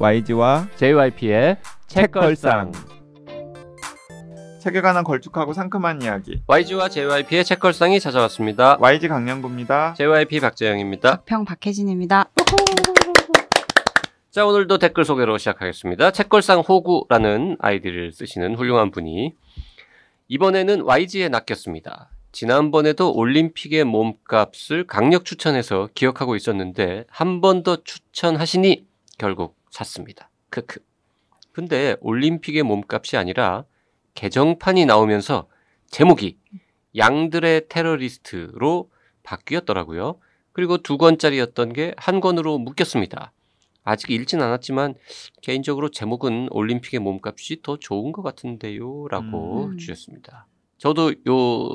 YG와 JYP의 책걸상. 책에 관한 걸쭉하고 상큼한 이야기. YG와 JYP의 책걸상이 찾아왔습니다. YG 강량구입니다. JYP 박재영입니다. 평 박혜진입니다. 자, 오늘도 댓글 소개로 시작하겠습니다. 책걸상 호구라는 아이디를 쓰시는 훌륭한 분이 이번에는 YG에 낚였습니다. 지난번에도 올림픽의 몸값을 강력 추천해서 기억하고 있었는데 한 번 더 추천하시니 결국 샀습니다. 크크. 근데 올림픽의 몸값이 아니라 개정판이 나오면서 제목이 양들의 테러리스트로 바뀌었더라고요. 그리고 두 권짜리였던 게 한 권으로 묶였습니다. 아직 읽진 않았지만 개인적으로 제목은 올림픽의 몸값이 더 좋은 것 같은데요라고 음. 주셨습니다. 저도 요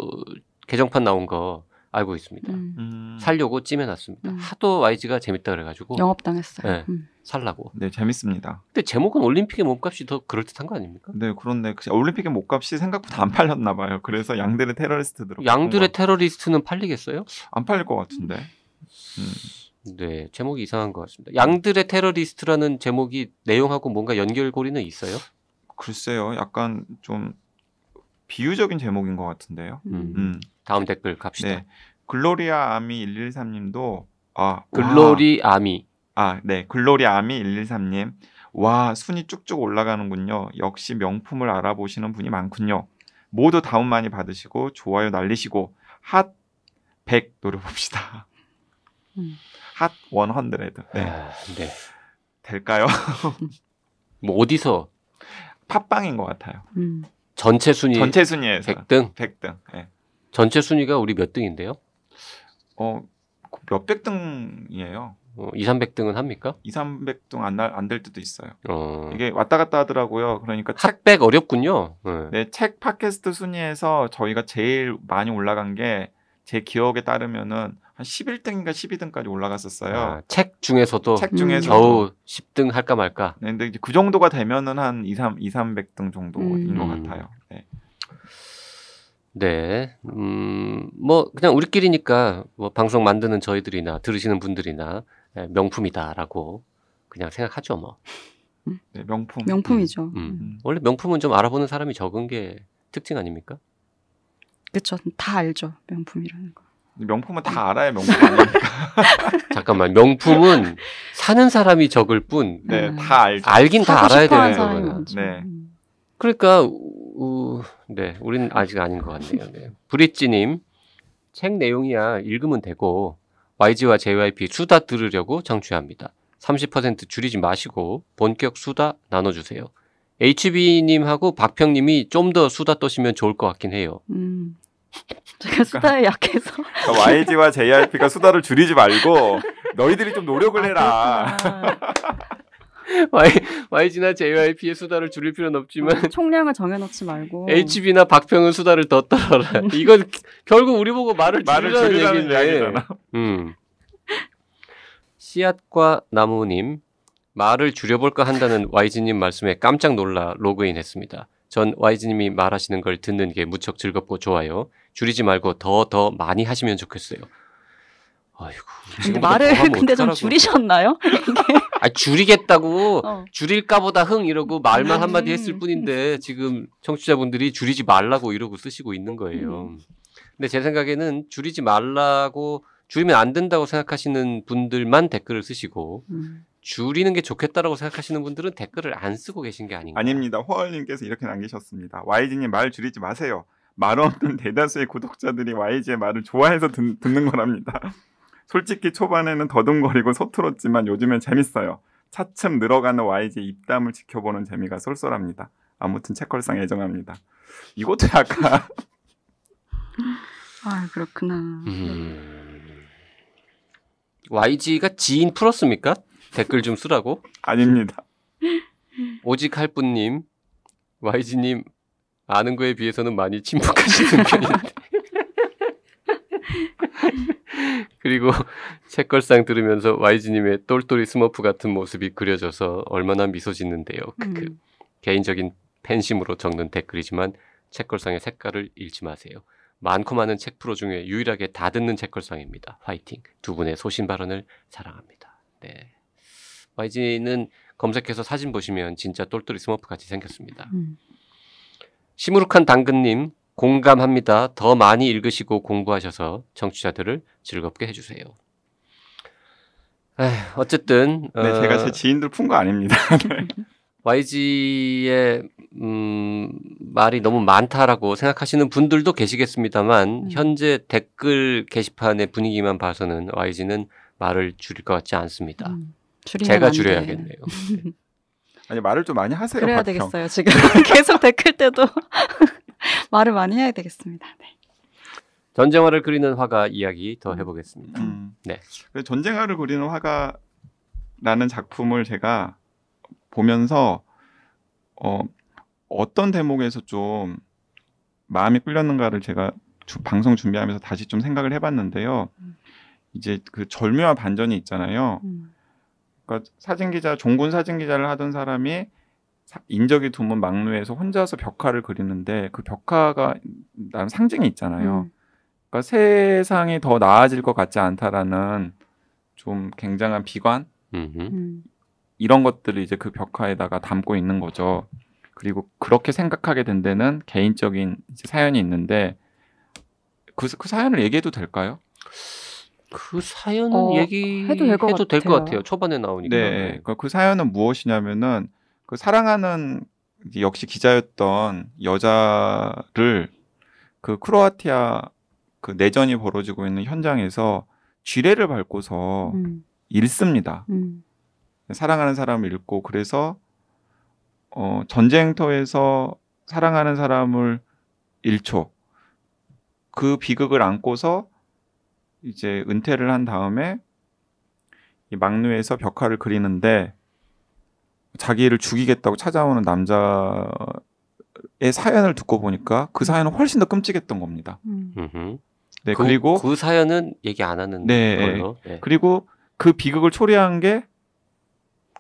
개정판 나온 거 알고 있습니다. 음. 음. 살려고 찜해놨습니다. 음. 하도 YG가 재밌다 그래가지고 영업당했어요. 네, 음. 살라고. 네, 재밌습니다. 근데 제목은 올림픽의 몸값이 더 그럴듯한 거 아닙니까? 네, 그런데 그 올림픽의 몸값이 생각보다 안 팔렸나 봐요. 그래서 양들의 테러리스트들. 양들의 테러리스트는 팔리겠어요? 안 팔릴 것 같은데. 음. 네, 제목이 이상한 것 같습니다. 양들의 테러리스트라는 제목이 내용하고 뭔가 연결고리는 있어요? 글쎄요, 약간 좀 비유적인 제목인 것 같은데요. 음. 음. 다음 댓글 갑시다. 네. 글로리아 아미 113님도 아 글로리 아미 아네 글로리 아미 113님 와 아, 네. 순위 쭉쭉 올라가는군요. 역시 명품을 알아보시는 분이 많군요. 모두 다운 많이 받으시고 좋아요 날리시고 핫 100 노려봅시다. 음. 핫 100. 네. 아, 네. 될까요? 뭐 어디서? 팟빵인 것 같아요. 음. 전체 순위 전체 순위에서 100등 100등. 네. 전체 순위가 우리 몇 등인데요? 어, 그 몇백 등이에요. 어, 2, 300등은 합니까? 2, 300등 안, 될 때도 있어요. 어. 이게 왔다 갔다 하더라고요. 그러니까 핫백 어렵군요. 네. 네, 책 팟캐스트 순위에서 저희가 제일 많이 올라간 게 제 기억에 따르면은 한 11등인가 12등까지 올라갔었어요. 아, 책 중에서도 책 중에서 음. 겨우 10등 할까 말까. 네, 근데 그 정도가 되면은 한 2, 3 2, 300등 정도인 음. 것 같아요. 네. 네. 음, 뭐, 그냥 우리끼리니까, 뭐, 방송 만드는 저희들이나 들으시는 분들이나, 예, 명품이다라고 그냥 생각하죠, 뭐. 네, 명품. 명품이죠. 음, 음. 음. 원래 명품은 좀 알아보는 사람이 적은 게 특징 아닙니까? 그쵸. 다 알죠. 명품이라는 거. 명품은 다 알아야 명품 아닙니까? 잠깐만, 명품은 사는 사람이 적을 뿐. 네, 음. 다 알죠. 알긴 다 알아야 되는 거예요. 네. 음. 그러니까 우, 네, 우리는 아직 아닌 것 같네요. 네. 브릿지님 책 내용이야 읽으면 되고 YG와 JYP 수다 들으려고 청취합니다. 30% 줄이지 마시고 본격 수다 나눠주세요. HB님하고 박평님이 좀 더 수다 떠시면 좋을 것 같긴 해요. 음. 제가 수다에 그러니까 약해서 그러니까 YG와 JYP가 수다를 줄이지 말고 너희들이 좀 노력을 아, 해라. 아, Y, YG나 JYP의 수다를 줄일 필요는 없지만 어, 총량을 정해놓지 말고 HB나 박평은 수다를 더 떨어라. 음. 이건 결국 우리 보고 말을 줄이라는, 줄이라는 얘기잖아. 음. 씨앗과 나무님 말을 줄여볼까 한다는 YG님 말씀에 깜짝 놀라 로그인했습니다. 전 YG님이 말하시는 걸 듣는 게 무척 즐겁고 좋아요. 줄이지 말고 더더 더 많이 하시면 좋겠어요. 아이고. 근데 말을 근데 좀 줄이셨나요? 아 줄이겠다고 어. 줄일까보다 흥 이러고 말만 한마디 했을 음. 뿐인데 지금 청취자분들이 줄이지 말라고 이러고 쓰시고 있는 거예요. 음. 근데 제 생각에는 줄이지 말라고 줄이면 안 된다고 생각하시는 분들만 댓글을 쓰시고 음. 줄이는 게 좋겠다라고 생각하시는 분들은 댓글을 안 쓰고 계신 게 아닌가? 아닙니다. 호얼님께서 이렇게 남기셨습니다. YG님 말 줄이지 마세요. 말 없는 대다수의 구독자들이 YG의 말을 좋아해서 듣, 듣는 거랍니다. 솔직히 초반에는 더듬거리고 서툴었지만 요즘엔 재밌어요. 차츰 늘어가는 YG 입담을 지켜보는 재미가 쏠쏠합니다. 아무튼 책걸상 애정합니다. 이것도 약간 아 그렇구나. 음... YG가 지인 풀었습니까? 댓글 좀 쓰라고? 아닙니다. 오직 할뿐님, YG님 아는 거에 비해서는 많이 침묵하시는 편인데. 그리고 책걸상 들으면서 YG님의 똘똘이 스머프 같은 모습이 그려져서 얼마나 미소 짓는데요. 음. 그, 개인적인 팬심으로 적는 댓글이지만 책걸상의 색깔을 잃지 마세요. 많고 많은 책 프로 중에 유일하게 다 듣는 책걸상입니다. 화이팅. 두 분의 소신 발언을 사랑합니다. 네. YG는 검색해서 사진 보시면 진짜 똘똘이 스머프 같이 생겼습니다. 음. 시무룩한 당근님 공감합니다. 더 많이 읽으시고 공부하셔서 청취자들을 즐겁게 해주세요. 에휴, 어쨌든 네, 어... 제가 제 지인들 푼 거 아닙니다. 네. YG의 음, 말이 너무 많다라고 생각하시는 분들도 계시겠습니다만 음. 현재 댓글 게시판의 분위기만 봐서는 YG는 말을 줄일 것 같지 않습니다. 음, 제가 줄여야겠네요. 아니 말을 좀 많이 하세요. 그래야 박형. 되겠어요. 지금 계속 댓글 때도 말을 많이 해야 되겠습니다. 네. 전쟁화를 그리는 화가 이야기 더 음. 해보겠습니다. 음. 네. 그 전쟁화를 그리는 화가라는 작품을 제가 보면서 어, 어떤 대목에서 좀 마음이 끌렸는가를 제가 주, 방송 준비하면서 다시 좀 생각을 해봤는데요. 음. 이제 그절묘한 반전이 있잖아요. 음. 그러니까 사진 기자 종군 사진 기자를 하던 사람이 인적이 드문 막루에서 혼자서 벽화를 그리는데 그 벽화가 나름 상징이 있잖아요. 음. 그러니까 세상이 더 나아질 것 같지 않다라는 좀 굉장한 비관 음. 이런 것들을 이제 그 벽화에다가 담고 있는 거죠. 그리고 그렇게 생각하게 된 데는 개인적인 사연이 있는데 그, 그 사연을 얘기해도 될까요? 그 사연 어, 얘기해도 될 것 같아요. 같아요. 초반에 나오니까. 네, 네. 그니까그 사연은 무엇이냐면은 그 사랑하는 역시 기자였던 여자를 그 크로아티아 그 내전이 벌어지고 있는 현장에서 쥐레를 밟고서 음. 읽습니다. 음. 사랑하는 사람을 읽고 그래서 어, 전쟁터에서 사랑하는 사람을 1초 그 비극을 안고서 이제 은퇴를 한 다음에 이 막루에서 벽화를 그리는데 자기를 죽이겠다고 찾아오는 남자의 사연을 듣고 보니까 그 사연은 훨씬 더 끔찍했던 겁니다. 음. 네 그, 리고그 사연은 얘기 안 하는 네, 네, 네. 그리고 그 비극을 초래한 게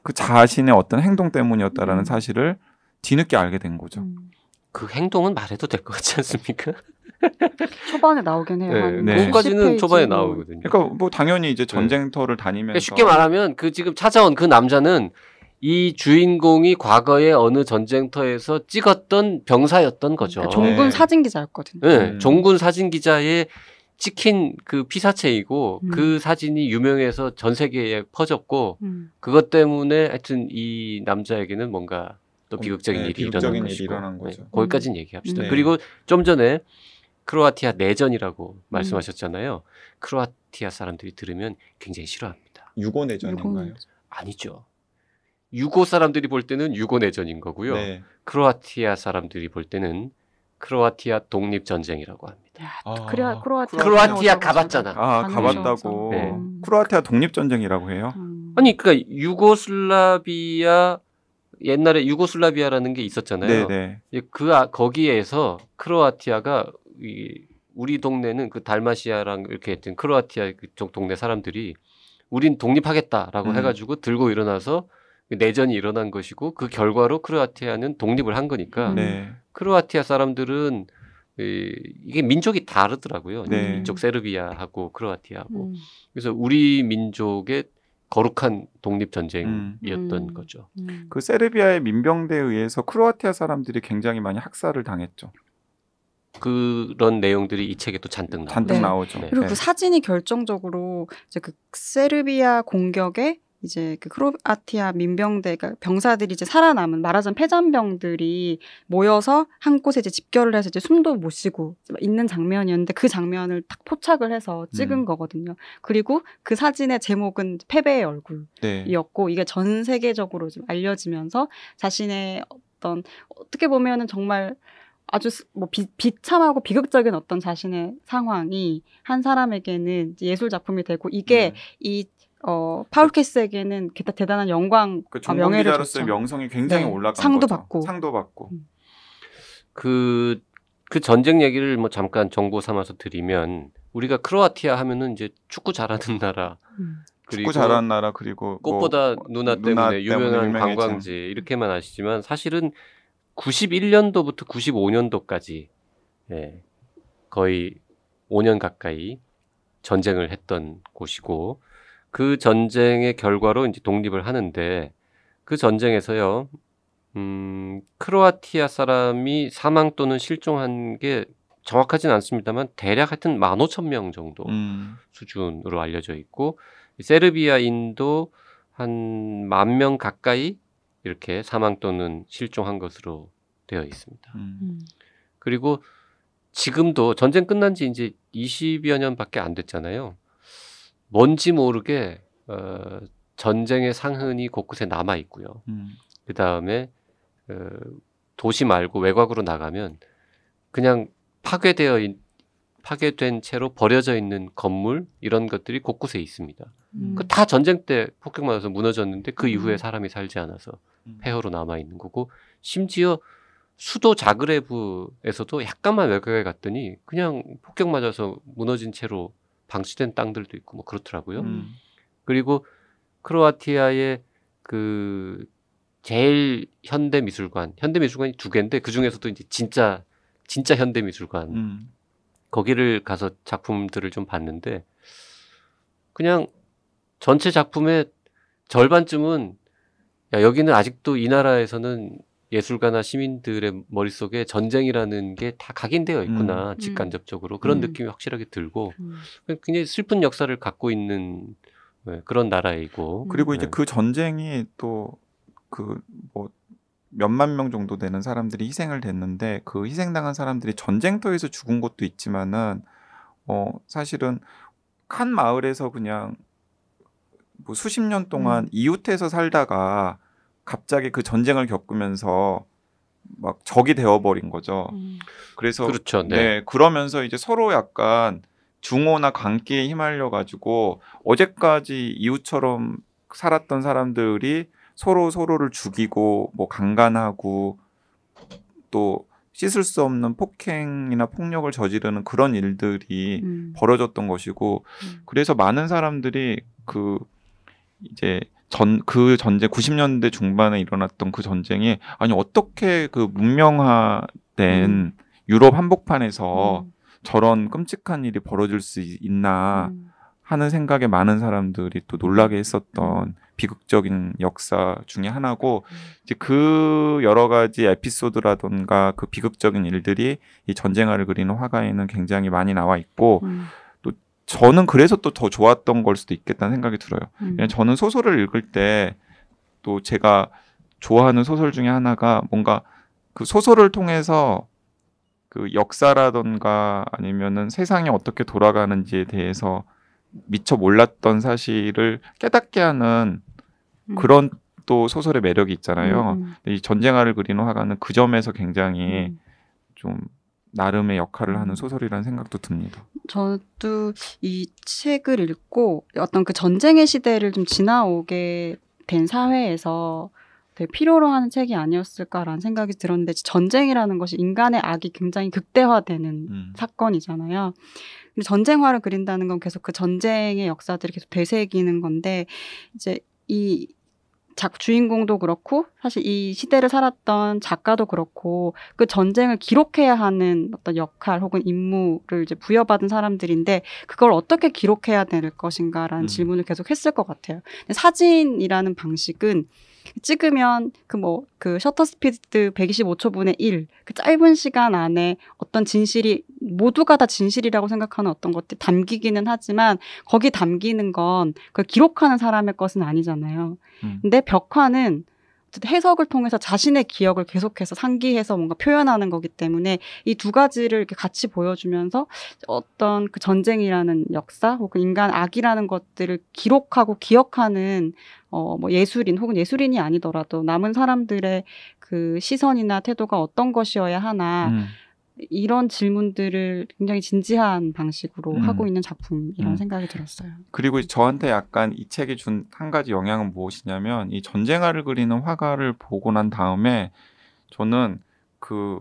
그 자신의 어떤 행동 때문이었다라는 음. 사실을 뒤늦게 알게 된 거죠. 음. 그 행동은 말해도 될 것 같지 않습니까? 초반에 나오긴 해요. 네, 네. 까지는 초반에 나오거든요. 그러니까 뭐 당연히 이제 네. 전쟁터를 다니면서 그러니까 쉽게 말하면 그 지금 찾아온 그 남자는 이 주인공이 과거에 어느 전쟁터에서 찍었던 병사였던 음, 거죠. 그러니까 종군 네. 사진 기자였거든요. 네, 음. 종군 사진 기자의 찍힌 그 피사체이고 음. 그 사진이 유명해서 전 세계에 퍼졌고 음. 그것 때문에 하여튼 이 남자에게는 뭔가 또 어, 비극적인 네, 일이 비극적 일이 일어난 네, 거죠. 네, 거기까지는 음. 얘기합시다. 네. 그리고 좀 전에 크로아티아 내전이라고 음. 말씀하셨잖아요. 크로아티아 사람들이 들으면 굉장히 싫어합니다. 유고 내전인가요? 아니죠. 유고 사람들이 볼 때는 유고 내전인 거고요. 네. 크로아티아 사람들이 볼 때는 크로아티아 독립 전쟁이라고 합니다. 야, 아, 크로아티아, 크로아티아, 크로아티아 가봤잖아. 아, 가봤다고. 네. 크로아티아 독립 전쟁이라고 해요? 음. 아니, 그러니까 유고슬라비아 옛날에 유고슬라비아라는 게 있었잖아요. 네네. 네. 그 아, 거기에서 크로아티아가 이, 우리 동네는 그 달마시아랑 이렇게 했던 크로아티아 그쪽 동네 사람들이 우린 독립하겠다라고 음. 해가지고 들고 일어나서 내전이 일어난 것이고 그 결과로 크로아티아는 독립을 한 거니까 음. 네. 크로아티아 사람들은 이게 민족이 다르더라고요. 네. 이쪽 세르비아하고 크로아티아하고. 음. 그래서 우리 민족의 거룩한 독립 전쟁이었던 음. 음. 거죠. 음. 그 세르비아의 민병대에 의해서 크로아티아 사람들이 굉장히 많이 학살을 당했죠. 그런 내용들이 이 책에 또 잔뜩 나오죠. 잔뜩 네. 나오죠. 네. 그리고 그 네. 사진이 결정적으로 이제 그 세르비아 공격에 이제 그 크로아티아 민병대 그러니까 병사들이 이제 살아남은 말하자면 패잔병들이 모여서 한 곳에 이제 집결을 해서 이제 숨도 못 쉬고 있는 장면이었는데 그 장면을 딱 포착을 해서 찍은 음. 거거든요. 그리고 그 사진의 제목은 패배의 얼굴이었고 네. 이게 전 세계적으로 좀 알려지면서 자신의 어떤 어떻게 보면은 정말 아주 뭐 비, 비참하고 비극적인 어떤 자신의 상황이 한 사람에게는 예술 작품이 되고 이게 음. 이 어, 파울 캐스에게는 대단한 영광, 그 아, 명예를 줬죠. 명성이 굉장히 네. 올라간 상도 거죠. 받고 상도 받고 그그 음. 그 전쟁 얘기를 뭐 잠깐 정보 삼아서 드리면 우리가 크로아티아 하면은 이제 축구 잘하는 나라 음. 그리고 축구 잘하는 나라 그리고 뭐 꽃보다 뭐, 누나, 누나 때문에 유명한 관광지 이렇게만 아시지만 사실은 91년도부터 95년도까지 예, 거의 5년 가까이 전쟁을 했던 곳이고 그 전쟁의 결과로 이제 독립을 하는데 그 전쟁에서요. 음, 크로아티아 사람이 사망 또는 실종한 게 정확하진 않습니다만 대략 하여튼 만 오천 명 정도 음. 수준으로 알려져 있고 세르비아인도 한 만 명 가까이 이렇게 사망 또는 실종한 것으로 되어 있습니다. 음. 음. 그리고 지금도 전쟁 끝난 지 이제 20여 년밖에 안 됐잖아요. 뭔지 모르게 어, 전쟁의 상흔이 곳곳에 남아 있고요. 음. 그 다음에 어, 도시 말고 외곽으로 나가면 그냥 파괴되어 있, 파괴된 채로 버려져 있는 건물 이런 것들이 곳곳에 있습니다. 음. 그다 전쟁 때 폭격 맞아서 무너졌는데 그 음. 이후에 사람이 살지 않아서 음. 폐허로 남아 있는 거고 심지어 수도 자그레브에서도 약간만 외곽에 갔더니 그냥 폭격 맞아서 무너진 채로 방치된 땅들도 있고 뭐 그렇더라고요. 음. 그리고 크로아티아의 그 제일 현대 미술관, 현대 미술관이 두 개인데 그 중에서도 이제 진짜 진짜 현대 미술관 음. 거기를 가서 작품들을 좀 봤는데 그냥 전체 작품의 절반쯤은 야 여기는 아직도 이 나라에서는 예술가나 시민들의 머릿속에 전쟁이라는 게 다 각인되어 있구나 음. 직간접적으로 그런 음. 느낌이 확실하게 들고 음. 굉장히 슬픈 역사를 갖고 있는 네, 그런 나라이고 음. 그리고 이제 네. 그 전쟁이 또 그 뭐 몇 만 명 정도 되는 사람들이 희생을 됐는데 그 희생당한 사람들이 전쟁터에서 죽은 것도 있지만은 어 사실은 칸 마을에서 그냥 뭐 수십 년 동안 음. 이웃에서 살다가 갑자기 그 전쟁을 겪으면서 막 적이 되어버린 거죠. 음. 그래서 그렇죠, 네. 네. 그러면서 이제 서로 약간 중호나 광기에 휘말려 가지고 어제까지 이웃처럼 살았던 사람들이 서로 서로를 죽이고 뭐 강간하고 또 씻을 수 없는 폭행이나 폭력을 저지르는 그런 일들이 음. 벌어졌던 것이고 음. 그래서 많은 사람들이 그 이제 전그 전쟁 90년대 중반에 일어났던 그 전쟁이 아니 어떻게 그 문명화된 음. 유럽 한복판에서 음. 저런 끔찍한 일이 벌어질 수 있나 음. 하는 생각에 많은 사람들이 또 놀라게 했었던 비극적인 역사 중의 하나고 음. 이제 그 여러 가지 에피소드라던가 그 비극적인 일들이 이 전쟁화를 그리는 화가에는 굉장히 많이 나와 있고 음. 저는 그래서 또 더 좋았던 걸 수도 있겠다는 생각이 들어요. 음. 저는 소설을 읽을 때 또 제가 좋아하는 소설 중에 하나가 뭔가 그 소설을 통해서 그 역사라던가 아니면은 세상이 어떻게 돌아가는지에 대해서 미처 몰랐던 사실을 깨닫게 하는 음. 그런 또 소설의 매력이 있잖아요. 음. 음. 이 전쟁화를 그리는 화가는 그 점에서 굉장히 음. 좀 나름의 역할을 하는 음. 소설이라는 생각도 듭니다. 저도 이 책을 읽고 어떤 그 전쟁의 시대를 좀 지나오게 된 사회에서 되게 필요로 하는 책이 아니었을까라는 생각이 들었는데 전쟁이라는 것이 인간의 악이 굉장히 극대화되는 음. 사건이잖아요. 근데 전쟁화를 그린다는 건 계속 그 전쟁의 역사들이 계속 되새기는 건데 이제 이작 주인공도 그렇고 사실 이 시대를 살았던 작가도 그렇고 그 전쟁을 기록해야 하는 어떤 역할 혹은 임무를 이제 부여받은 사람들인데 그걸 어떻게 기록해야 될 것인가라는 음. 질문을 계속 했을 것 같아요. 사진이라는 방식은 찍으면 그 뭐그 뭐 그 셔터 스피드 125초분의 1 그 짧은 시간 안에 어떤 진실이 모두가 다 진실이라고 생각하는 어떤 것들 담기기는 하지만 거기 담기는 건 그 기록하는 사람의 것은 아니잖아요. 음. 근데 벽화는 해석을 통해서 자신의 기억을 계속해서 상기해서 뭔가 표현하는 거기 때문에 이 두 가지를 이렇게 같이 보여주면서 어떤 그 전쟁이라는 역사 혹은 인간 악이라는 것들을 기록하고 기억하는 어, 뭐 예술인 혹은 예술인이 아니더라도 남은 사람들의 그 시선이나 태도가 어떤 것이어야 하나 음. 이런 질문들을 굉장히 진지한 방식으로 음. 하고 있는 작품 이런 음. 생각이 들었어요. 그리고 저한테 약간 이 책이 준 한 가지 영향은 무엇이냐면 이 전쟁화를 그리는 화가를 보고 난 다음에 저는 그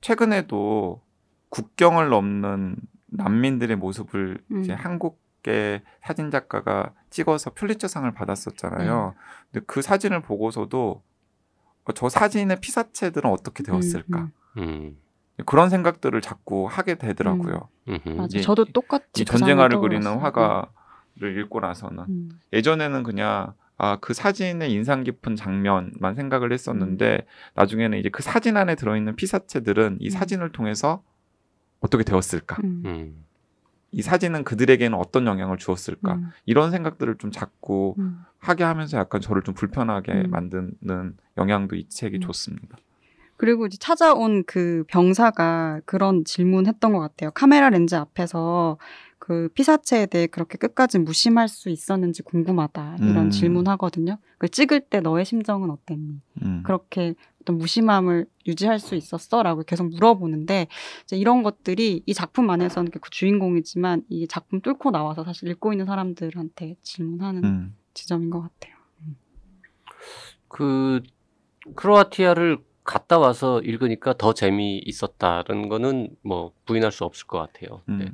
최근에도 국경을 넘는 난민들의 모습을 음. 이제 한국계 사진 작가가 찍어서 퓰리처상을 받았었잖아요. 네. 근데 그 사진을 보고서도 어, 저 사진의 피사체들은 어떻게 음, 되었을까? 음. 음. 그런 생각들을 자꾸 하게 되더라고요. 음. 맞아, 저도 똑같이 그 전쟁화를 그리는 화가를 읽고 나서는 음. 예전에는 그냥 아, 그 사진의 인상 깊은 장면만 생각을 했었는데 음. 나중에는 이제 그 사진 안에 들어있는 피사체들은 이 음. 사진을 통해서 어떻게 되었을까? 음. 이 사진은 그들에게는 어떤 영향을 주었을까 음. 이런 생각들을 좀 자꾸 음. 하게 하면서 약간 저를 좀 불편하게 음. 만드는 영향도 이 책이 좋습니다. 그리고 이제 찾아온 그 병사가 그런 질문했던 것 같아요. 카메라 렌즈 앞에서 그 피사체에 대해 그렇게 끝까지 무심할 수 있었는지 궁금하다 이런 음. 질문하거든요. 그 찍을 때 너의 심정은 어땠니? 음. 그렇게 어떤 무심함을 유지할 수 있었어라고 계속 물어보는데 이제 이런 것들이 이 작품 안에서는 그 주인공이지만 이 작품 뚫고 나와서 사실 읽고 있는 사람들한테 질문하는 음. 지점인 것 같아요. 음. 그 크로아티아를 갔다 와서 읽으니까 더 재미있었다는 거는 뭐 부인할 수 없을 것 같아요. 음. 네.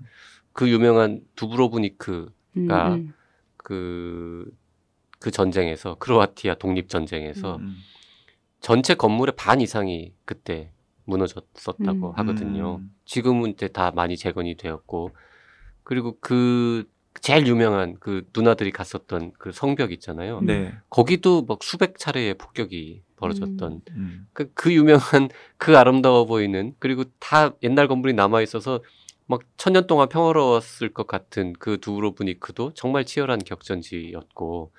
그 유명한 두브로브니크가 음. 음. 그, 그 전쟁에서, 크로아티아 독립전쟁에서 음, 음. 전체 건물의 반 이상이 그때 무너졌었다고 음. 하거든요. 지금은 이제 다 많이 재건이 되었고, 그리고 그 제일 유명한 그 누나들이 갔었던 그 성벽 있잖아요. 네. 거기도 막 수백 차례의 폭격이 벌어졌던 음, 음. 그, 그 유명한 그 아름다워 보이는 그리고 다 옛날 건물이 남아 있어서 막 천 년 동안 평화로웠을 것 같은 그 두로브니크도 정말 치열한 격전지였고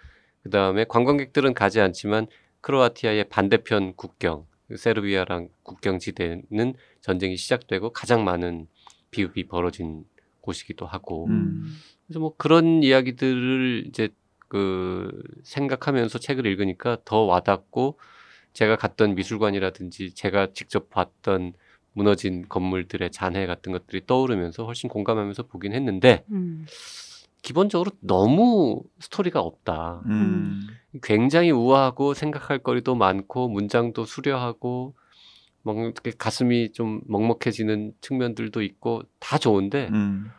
그 다음에 관광객들은 가지 않지만 크로아티아의 반대편 국경 세르비아랑 국경 지대는 전쟁이 시작되고 가장 많은 비읍이 벌어진 곳이기도 하고 음. 그래서 뭐 그런 이야기들을 이제 그 생각하면서 책을 읽으니까 더 와닿고 제가 갔던 미술관이라든지 제가 직접 봤던 무너진 건물들의 잔해 같은 것들이 떠오르면서 훨씬 공감하면서 보긴 했는데 음. 기본적으로 너무 스토리가 없다. 음. 굉장히 우아하고 생각할 거리도 많고 문장도 수려하고 막 가슴이 좀 먹먹해지는 측면들도 있고 다 좋은데 음.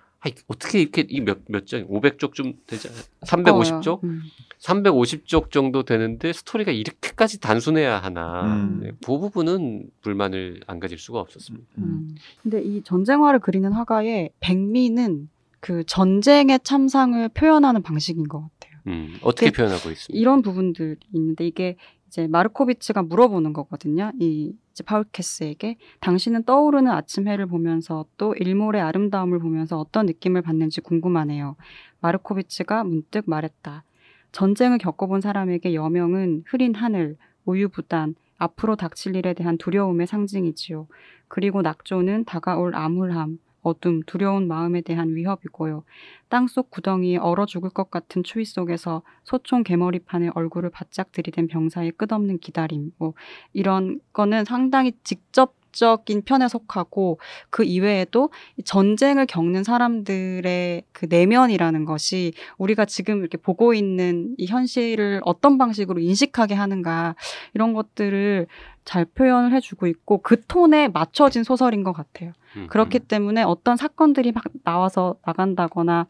어떻게 이렇게 이 몇몇 장, 500쪽 좀 되지 않아요? 350쪽? 음. 350쪽 정도 되는데 스토리가 이렇게까지 단순해야 하나. 음. 네, 그 부분은 불만을 안 가질 수가 없었습니다. 음. 음. 근데 이 전쟁화를 그리는 화가의 백미는 그 전쟁의 참상을 표현하는 방식인 것 같아요. 음, 어떻게 표현하고 있습니까? 이런 부분들이 있는데 이게 이제 마르코비츠가 물어보는 거거든요. 이 이제 파울캐스에게 당신은 떠오르는 아침 해를 보면서 또 일몰의 아름다움을 보면서 어떤 느낌을 받는지 궁금하네요. 마르코비치가 문득 말했다. 전쟁을 겪어본 사람에게 여명은 흐린 하늘, 우유부단, 앞으로 닥칠 일에 대한 두려움의 상징이지요. 그리고 낙조는 다가올 암울함, 어둠, 두려운 마음에 대한 위협이고요. 땅속 구덩이에 얼어 죽을 것 같은 추위 속에서 소총 개머리판에 얼굴을 바짝 들이댄 병사의 끝없는 기다림, 뭐 이런 거는 상당히 직접 적인 편에 속하고 그 이외에도 전쟁을 겪는 사람들의 그 내면이라는 것이 우리가 지금 이렇게 보고 있는 이 현실을 어떤 방식으로 인식하게 하는가 이런 것들을 잘 표현을 해주고 있고 그 톤에 맞춰진 소설인 것 같아요. 음, 그렇기 음. 때문에 어떤 사건들이 막 나와서 나간다거나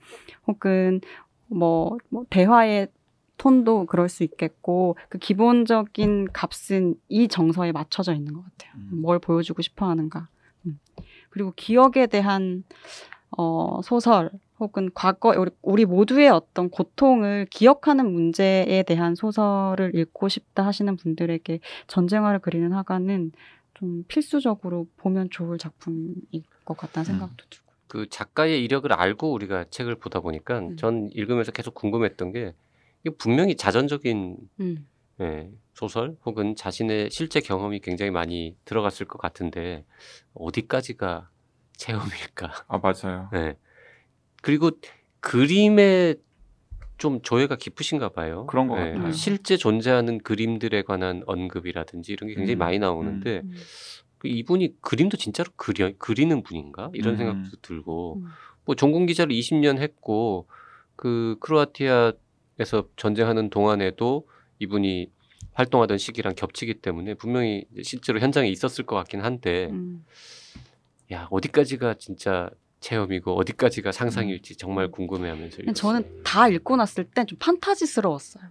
혹은 뭐, 뭐 대화의 톤도 그럴 수 있겠고 그 기본적인 값은 이 정서에 맞춰져 있는 것 같아요. 음. 뭘 보여주고 싶어 하는가. 그리고 기억에 대한 어, 소설 혹은 과거 우리, 우리 모두의 어떤 고통을 기억하는 문제에 대한 소설을 읽고 싶다 하시는 분들에게 전쟁화를 그리는 화가는 좀 필수적으로 보면 좋을 작품일 것 같다는 음. 생각도 음. 들고. 그 작가의 이력을 알고 우리가 책을 보다 보니까 음. 전 읽으면서 계속 궁금했던 게 이게 분명히 자전적인 음. 예, 소설 혹은 자신의 실제 경험이 굉장히 많이 들어갔을 것 같은데 어디까지가 체험일까. 아 맞아요. 네. 그리고 그림에 좀 조예가 깊으신가 봐요. 그런 것 네. 같아요. 실제 존재하는 그림들에 관한 언급이라든지 이런 게 굉장히 음. 많이 나오는데 음. 그 이분이 그림도 진짜로 그려, 그리는 분인가 이런 음. 생각도 들고 음. 뭐 전공 기자를 20년 했고 그 크로아티아에서 전쟁하는 동안에도 이분이 활동하던 시기랑 겹치기 때문에 분명히 실제로 현장에 있었을 것 같긴 한데 음. 야 어디까지가 진짜 체험이고 어디까지가 음. 상상일지 정말 궁금해하면서 읽었어요. 저는 다 읽고 났을 땐 좀 판타지스러웠어요. 아,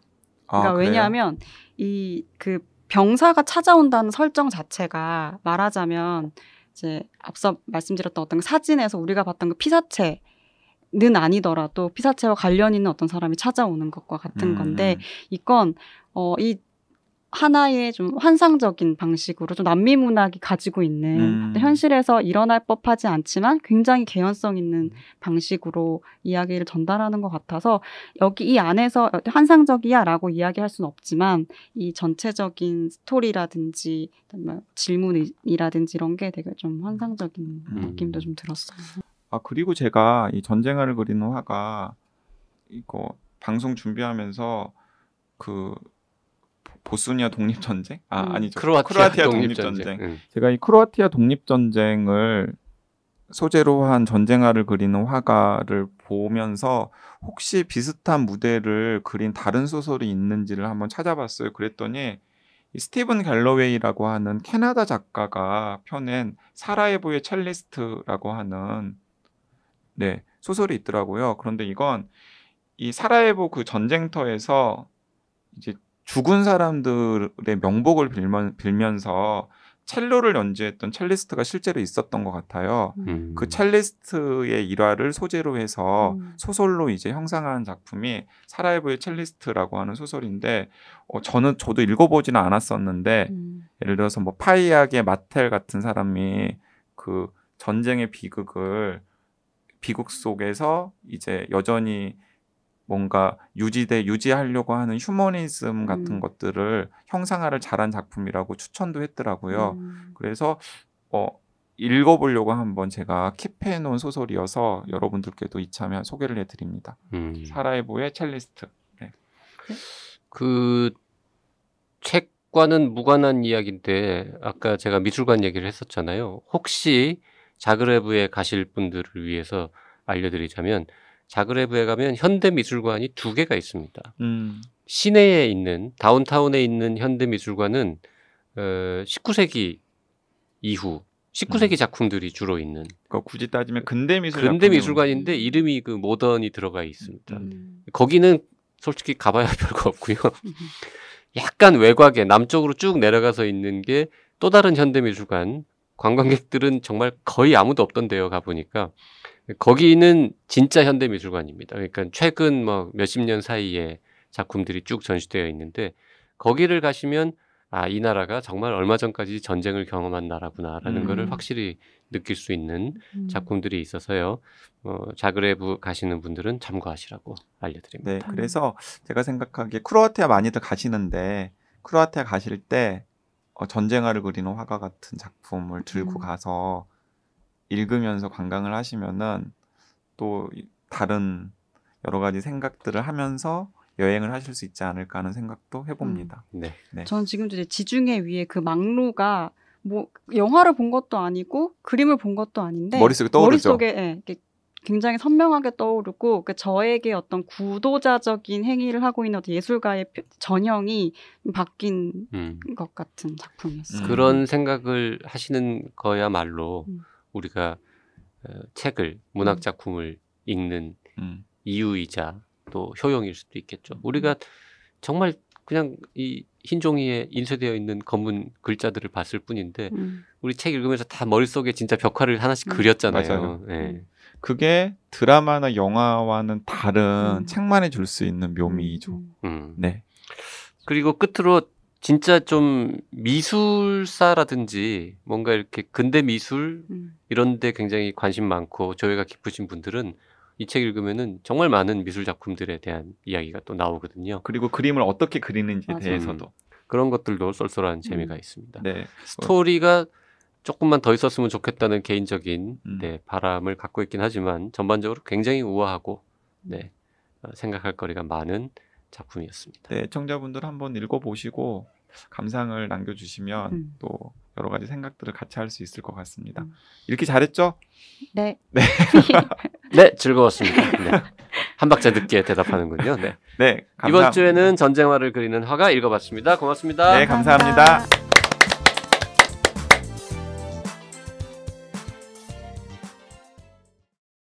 그러니까 아, 왜냐하면 이 그 병사가 찾아온다는 설정 자체가 말하자면 이제 앞서 말씀드렸던 어떤 그 사진에서 우리가 봤던 그 피사체 는 아니더라도 피사체와 관련 있는 어떤 사람이 찾아오는 것과 같은 음. 건데 이건 어, 이 하나의 좀 환상적인 방식으로 좀 남미 문학이 가지고 있는 음. 현실에서 일어날 법하지 않지만 굉장히 개연성 있는 음. 방식으로 이야기를 전달하는 것 같아서 여기 이 안에서 환상적이야라고 이야기할 수는 없지만 이 전체적인 스토리라든지 질문이라든지 이런 게 되게 좀 음. 환상적인 음. 느낌도 좀 들었어요. 아 그리고 제가 이 전쟁화를 그리는 화가 이거 방송 준비하면서 그 보스니아 독립 전쟁? 아 음, 아니죠. 크로아티아, 크로아티아 독립 전쟁. 응. 음. 제가 이 크로아티아 독립 전쟁을 소재로 한 전쟁화를 그리는 화가를 보면서 혹시 비슷한 무대를 그린 다른 소설이 있는지를 한번 찾아봤어요. 그랬더니 스티븐 갤러웨이라고 하는 캐나다 작가가 펴낸 사라예보의 첼리스트라고 하는 네, 소설이 있더라고요. 그런데 이건 이 사라예보 그 전쟁터에서 이제 죽은 사람들의 명복을 빌면, 서 첼로를 연주했던 첼리스트가 실제로 있었던 것 같아요. 음. 그 첼리스트의 일화를 소재로 해서 음. 소설로 이제 형상화한 작품이 사라이브의 첼리스트라고 하는 소설인데, 어, 저는 저도 읽어보지는 않았었는데, 음. 예를 들어서 뭐 파이악의 마텔 같은 사람이 그 전쟁의 비극을 비극 속에서 이제 여전히 뭔가 유지돼 유지하려고 하는 휴머니즘 같은 음. 것들을 형상화를 잘한 작품이라고 추천도 했더라고요. 음. 그래서 어 읽어보려고 한번 제가 킵해놓은 소설이어서 여러분들께도 이참에 소개를 해드립니다. 음. 사라예보의 첼리스트. 네. 네. 그 책과는 무관한 이야기인데 아까 제가 미술관 얘기를 했었잖아요. 혹시 자그레브에 가실 분들을 위해서 알려드리자면 자그레브에 가면 현대미술관이 두 개가 있습니다. 음. 시내에 있는 다운타운에 있는 현대미술관은 어, 19세기 이후 19세기 음. 작품들이 주로 있는. 그러니까 굳이 따지면 근대 미술 근대 미술관인데 이름이 그 모던이 들어가 있습니다. 음. 거기는 솔직히 가봐야 별거 없고요. 약간 외곽에 남쪽으로 쭉 내려가서 있는 게 또 다른 현대 미술관. 관광객들은 정말 거의 아무도 없던데요. 가 보니까 거기는 진짜 현대미술관입니다. 그러니까 최근 뭐 몇십 년 사이에 작품들이 쭉 전시되어 있는데 거기를 가시면 아, 이 나라가 정말 얼마 전까지 전쟁을 경험한 나라구나라는 음. 거를 확실히 느낄 수 있는 음. 작품들이 있어서요. 어, 자그레브 가시는 분들은 참고하시라고 알려드립니다. 네, 그래서 제가 생각하기에 크로아티아 많이들 가시는데 크로아티아 가실 때 어, 전쟁화를 그리는 화가 같은 작품을 들고 음. 가서 읽으면서 관광을 하시면은 또 다른 여러 가지 생각들을 하면서 여행을 하실 수 있지 않을까 하는 생각도 해봅니다. 음. 네. 네. 저 지금도 이제 지중해 위에 그 막로가 뭐 영화를 본 것도 아니고 그림을 본 것도 아닌데 머릿속에 떠오르죠. 머릿속에 네, 굉장히 선명하게 떠오르고 그 저에게 어떤 구도자적인 행위를 하고 있는 어떤 예술가의 전형이 바뀐 음. 것 같은 작품이었어요. 음. 그런 생각을 하시는 거야말로 음. 우리가 어, 책을 음. 문학 작품을 읽는 음. 이유이자 또 효용일 수도 있겠죠. 음. 우리가 정말 그냥 이 흰종이에 인쇄되어 있는 검은 글자들을 봤을 뿐인데 음. 우리 책 읽으면서 다 머릿속에 진짜 벽화를 하나씩 음. 그렸잖아요. 네. 그게 드라마나 영화와는 다른 책만이 줄수 있는 묘미죠. 네. 그리고 끝으로 진짜 좀 미술사라든지 뭔가 이렇게 근대 미술 음. 이런데 굉장히 관심 많고 저희가 깊으신 분들은 이 책 읽으면은 정말 많은 미술 작품들에 대한 이야기가 또 나오거든요. 그리고 그림을 어떻게 그리는지에 맞아 대해서도 음. 그런 것들도 쏠쏠한 재미가 음. 있습니다. 네. 스토리가 조금만 더 있었으면 좋겠다는 개인적인 음. 네, 바람을 갖고 있긴 하지만 전반적으로 굉장히 우아하고 네, 어, 생각할 거리가 많은 작품이었습니다. 네, 청자분들 한번 읽어보시고 감상을 남겨주시면 음. 또 여러 가지 생각들을 같이 할 수 있을 것 같습니다. 음. 읽기 잘했죠? 네. 네. 네, 즐거웠습니다. 네. 한 박자 늦게 대답하는군요. 네. 네. 감사... 이번 주에는 전쟁화를 그리는 화가 읽어봤습니다. 고맙습니다. 네, 감사합니다. 감사합니다.